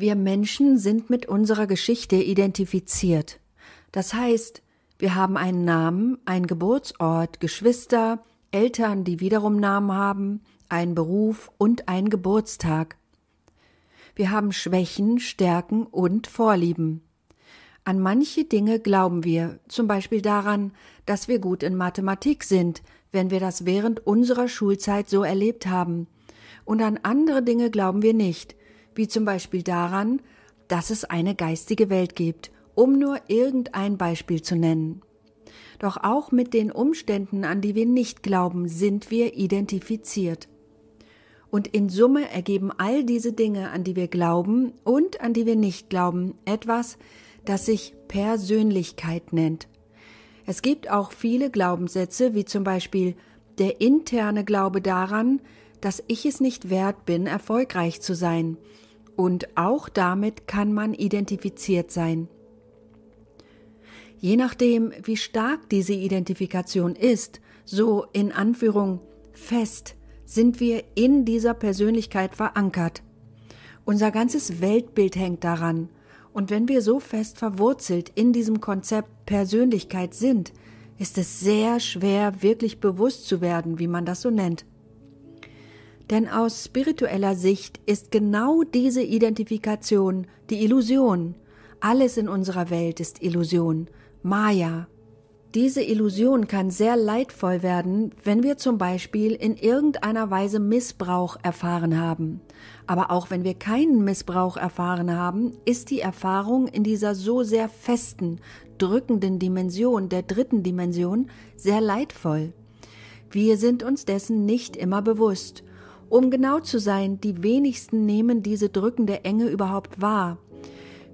wir Menschen sind mit unserer Geschichte identifiziert. Das heißt, wir haben einen Namen, einen Geburtsort, Geschwister, Eltern, die wiederum Namen haben, einen Beruf und einen Geburtstag. Wir haben Schwächen, Stärken und Vorlieben. An manche Dinge glauben wir, zum Beispiel daran, dass wir gut in Mathematik sind, wenn wir das während unserer Schulzeit so erlebt haben, und an andere Dinge glauben wir nicht, wie zum Beispiel daran, dass es eine geistige Welt gibt, um nur irgendein Beispiel zu nennen. Doch auch mit den Umständen, an die wir nicht glauben, sind wir identifiziert. Und in Summe ergeben all diese Dinge, an die wir glauben und an die wir nicht glauben, etwas, das sich Persönlichkeit nennt. Es gibt auch viele Glaubenssätze, wie zum Beispiel der interne Glaube daran, dass ich es nicht wert bin, erfolgreich zu sein, und auch damit kann man identifiziert sein. Je nachdem, wie stark diese Identifikation ist, so in Anführung fest, sind wir in dieser Persönlichkeit verankert. Unser ganzes Weltbild hängt daran. Und wenn wir so fest verwurzelt in diesem Konzept Persönlichkeit sind, ist es sehr schwer, wirklich bewusst zu werden, wie man das so nennt. Denn aus spiritueller Sicht ist genau diese Identifikation die Illusion. Alles in unserer Welt ist Illusion, Maya. Diese Illusion kann sehr leidvoll werden, wenn wir zum Beispiel in irgendeiner Weise Missbrauch erfahren haben. Aber auch wenn wir keinen Missbrauch erfahren haben, ist die Erfahrung in dieser so sehr festen, drückenden Dimension, der dritten Dimension, sehr leidvoll. Wir sind uns dessen nicht immer bewusst um genau zu sein, die wenigsten nehmen diese drückende Enge überhaupt wahr.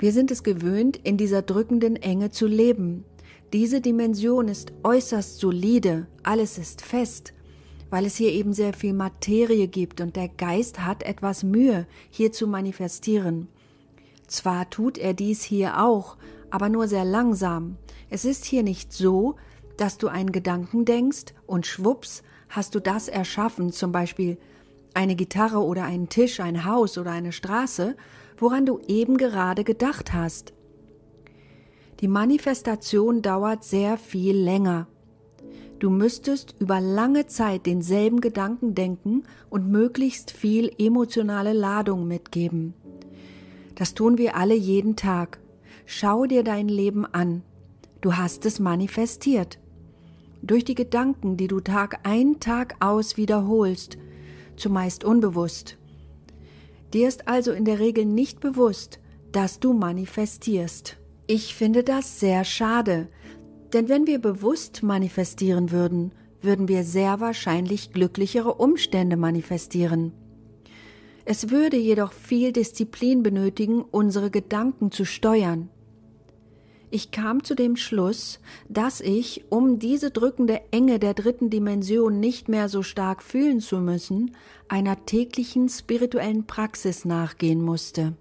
Wir sind es gewöhnt, in dieser drückenden Enge zu leben. Diese Dimension ist äußerst solide, alles ist fest, weil es hier eben sehr viel Materie gibt und der Geist hat etwas Mühe, hier zu manifestieren. Zwar tut er dies hier auch, aber nur sehr langsam. Es ist hier nicht so, dass du einen Gedanken denkst und schwupps hast du das erschaffen, zum Beispiel eine Gitarre oder einen Tisch, ein Haus oder eine Straße, woran du eben gerade gedacht hast. Die Manifestation dauert sehr viel länger. Du müsstest über lange Zeit denselben Gedanken denken und möglichst viel emotionale Ladung mitgeben. Das tun wir alle jeden Tag. Schau dir dein Leben an. Du hast es manifestiert. Durch die Gedanken, die du Tag ein, Tag aus wiederholst, zumeist unbewusst. Dir ist also in der Regel nicht bewusst, dass du manifestierst. Ich finde das sehr schade, denn wenn wir bewusst manifestieren würden, würden wir sehr wahrscheinlich glücklichere Umstände manifestieren. Es würde jedoch viel Disziplin benötigen, unsere Gedanken zu steuern. Ich kam zu dem Schluss, dass ich, um diese drückende Enge der dritten Dimension nicht mehr so stark fühlen zu müssen, einer täglichen spirituellen Praxis nachgehen musste.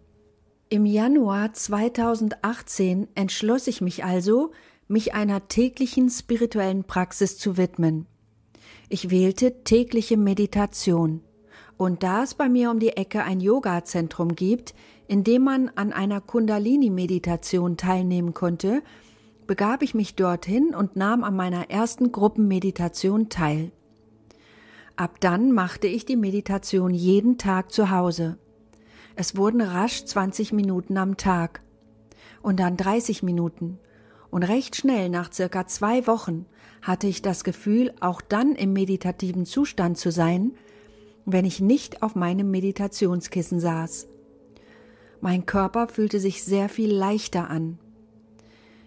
Im Januar 2018 entschloss ich mich also, mich einer täglichen spirituellen Praxis zu widmen. Ich wählte tägliche Meditation. Und da es bei mir um die Ecke ein Yoga-Zentrum gibt, in dem man an einer Kundalini-Meditation teilnehmen konnte, begab ich mich dorthin und nahm an meiner ersten Gruppenmeditation teil. Ab dann machte ich die Meditation jeden Tag zu Hause. Es wurden rasch 20 Minuten am Tag und dann 30 Minuten. Und recht schnell, nach circa zwei Wochen, hatte ich das Gefühl, auch dann im meditativen Zustand zu sein, wenn ich nicht auf meinem Meditationskissen saß. Mein Körper fühlte sich sehr viel leichter an.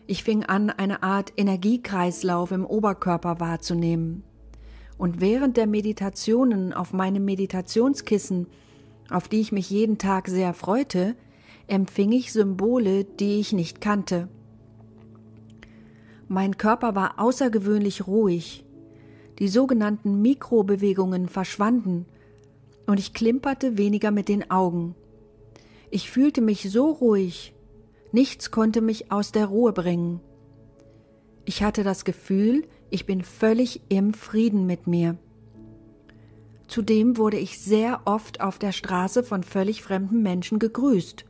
Ich fing an, eine Art Energiekreislauf im Oberkörper wahrzunehmen. Und während der Meditationen auf meinem Meditationskissen, auf die ich mich jeden Tag sehr freute, empfing ich Symbole, die ich nicht kannte. Mein Körper war außergewöhnlich ruhig. Die sogenannten Mikrobewegungen verschwanden und ich klimperte weniger mit den Augen. Ich fühlte mich so ruhig, nichts konnte mich aus der Ruhe bringen. Ich hatte das Gefühl, ich bin völlig im Frieden mit mir. Zudem wurde ich sehr oft auf der Straße von völlig fremden Menschen gegrüßt.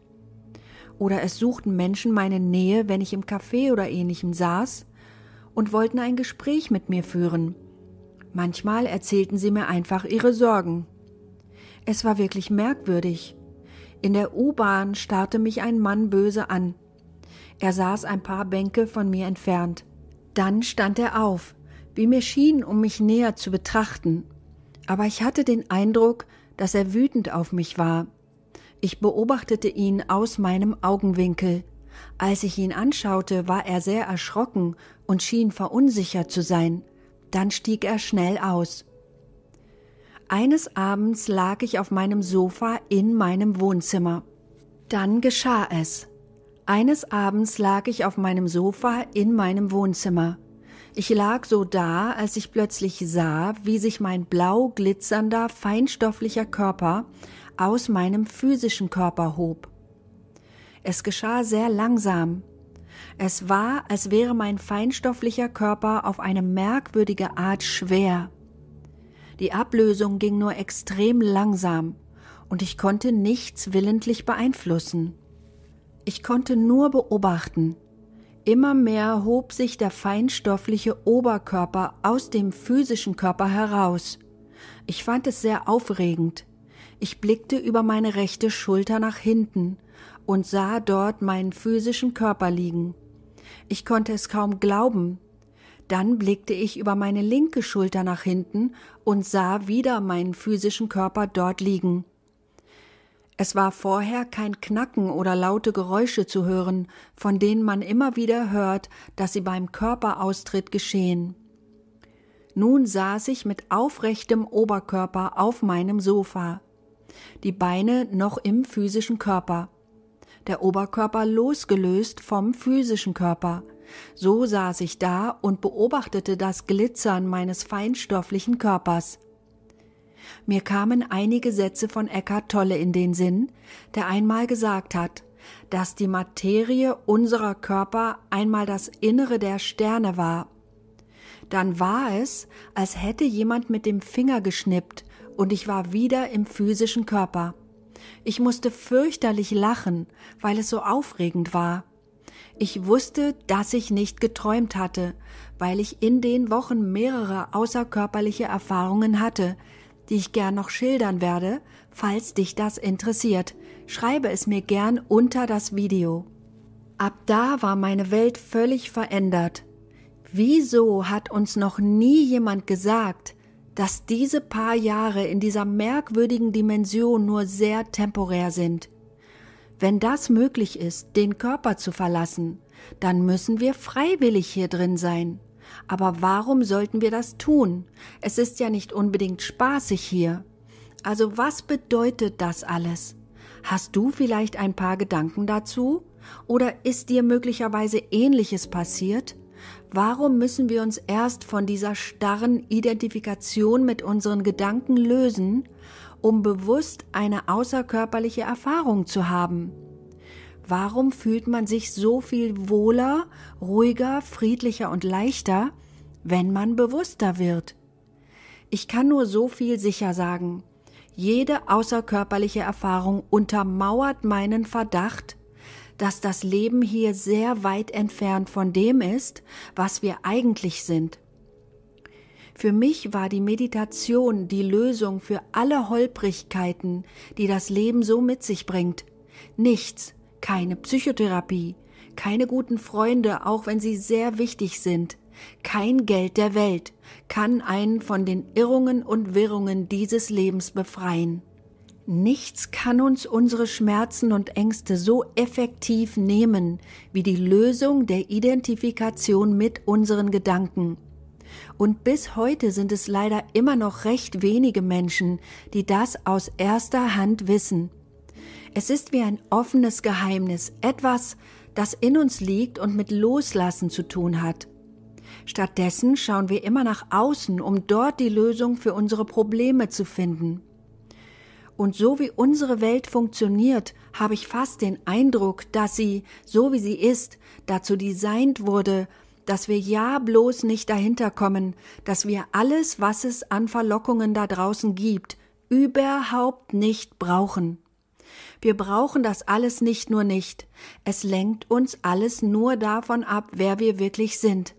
Oder es suchten Menschen meine Nähe, wenn ich im Café oder ähnlichem saß, und wollten ein Gespräch mit mir führen. Manchmal erzählten sie mir einfach ihre Sorgen. Es war wirklich merkwürdig. In der U-Bahn starrte mich ein Mann böse an. Er saß ein paar Bänke von mir entfernt. Dann stand er auf, wie mir schien, um mich näher zu betrachten. Aber ich hatte den Eindruck, dass er wütend auf mich war. Ich beobachtete ihn aus meinem Augenwinkel. Als ich ihn anschaute, war er sehr erschrocken und schien verunsichert zu sein. Dann stieg er schnell aus. Eines Abends lag ich auf meinem Sofa in meinem Wohnzimmer. Dann geschah es. Eines Abends lag ich auf meinem Sofa in meinem Wohnzimmer. Ich lag so da, als ich plötzlich sah, wie sich mein blau glitzernder, feinstofflicher Körper aus meinem physischen Körper hob. Es geschah sehr langsam. Es war, als wäre mein feinstofflicher Körper auf eine merkwürdige Art schwer. Die Ablösung ging nur extrem langsam und ich konnte nichts willentlich beeinflussen. Ich konnte nur beobachten. Immer mehr hob sich der feinstoffliche Oberkörper aus dem physischen Körper heraus. Ich fand es sehr aufregend. Ich blickte über meine rechte Schulter nach hinten und sah dort meinen physischen Körper liegen. Ich konnte es kaum glauben, dann blickte ich über meine linke Schulter nach hinten und sah wieder meinen physischen Körper dort liegen. Es war vorher kein Knacken oder laute Geräusche zu hören, von denen man immer wieder hört, dass sie beim Körperaustritt geschehen. Nun saß ich mit aufrechtem Oberkörper auf meinem Sofa, die Beine noch im physischen Körper, der Oberkörper losgelöst vom physischen Körper, so saß ich da und beobachtete das Glitzern meines feinstofflichen Körpers. Mir kamen einige Sätze von Eckhart Tolle in den Sinn, der einmal gesagt hat, dass die Materie unserer Körper einmal das Innere der Sterne war. Dann war es, als hätte jemand mit dem Finger geschnippt, und ich war wieder im physischen Körper. Ich musste fürchterlich lachen, weil es so aufregend war. Ich wusste, dass ich nicht geträumt hatte, weil ich in den Wochen mehrere außerkörperliche Erfahrungen hatte, die ich gern noch schildern werde, falls dich das interessiert. Schreibe es mir gern unter das Video. Ab da war meine Welt völlig verändert. Wieso hat uns noch nie jemand gesagt, dass diese paar Jahre in dieser merkwürdigen Dimension nur sehr temporär sind? Wenn das möglich ist, den Körper zu verlassen, dann müssen wir freiwillig hier drin sein. Aber warum sollten wir das tun? Es ist ja nicht unbedingt spaßig hier. Also was bedeutet das alles? Hast du vielleicht ein paar Gedanken dazu? Oder ist dir möglicherweise ähnliches passiert? Warum müssen wir uns erst von dieser starren Identifikation mit unseren Gedanken lösen, um bewusst eine außerkörperliche Erfahrung zu haben? Warum fühlt man sich so viel wohler, ruhiger, friedlicher und leichter, wenn man bewusster wird? Ich kann nur so viel sicher sagen. Jede außerkörperliche Erfahrung untermauert meinen Verdacht, dass das Leben hier sehr weit entfernt von dem ist, was wir eigentlich sind. Für mich war die Meditation die Lösung für alle Holprigkeiten, die das Leben so mit sich bringt. Nichts, keine Psychotherapie, keine guten Freunde, auch wenn sie sehr wichtig sind, kein Geld der Welt kann einen von den Irrungen und Wirrungen dieses Lebens befreien. Nichts kann uns unsere Schmerzen und Ängste so effektiv nehmen wie die Lösung der Identifikation mit unseren Gedanken und bis heute sind es leider immer noch recht wenige Menschen, die das aus erster Hand wissen. Es ist wie ein offenes Geheimnis, etwas, das in uns liegt und mit Loslassen zu tun hat. Stattdessen schauen wir immer nach außen, um dort die Lösung für unsere Probleme zu finden. Und so wie unsere Welt funktioniert, habe ich fast den Eindruck, dass sie, so wie sie ist, dazu designt wurde, dass wir ja bloß nicht dahinterkommen, dass wir alles, was es an Verlockungen da draußen gibt, überhaupt nicht brauchen. Wir brauchen das alles nicht nur nicht. Es lenkt uns alles nur davon ab, wer wir wirklich sind.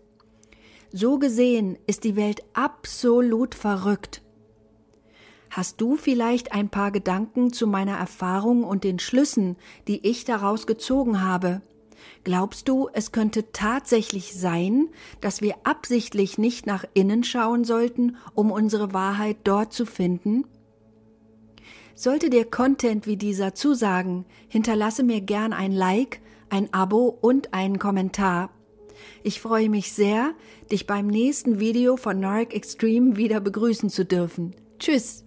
So gesehen ist die Welt absolut verrückt. Hast du vielleicht ein paar Gedanken zu meiner Erfahrung und den Schlüssen, die ich daraus gezogen habe? Glaubst du, es könnte tatsächlich sein, dass wir absichtlich nicht nach innen schauen sollten, um unsere Wahrheit dort zu finden? Sollte dir Content wie dieser zusagen, hinterlasse mir gern ein Like, ein Abo und einen Kommentar. Ich freue mich sehr, dich beim nächsten Video von Noric Extreme wieder begrüßen zu dürfen. Tschüss!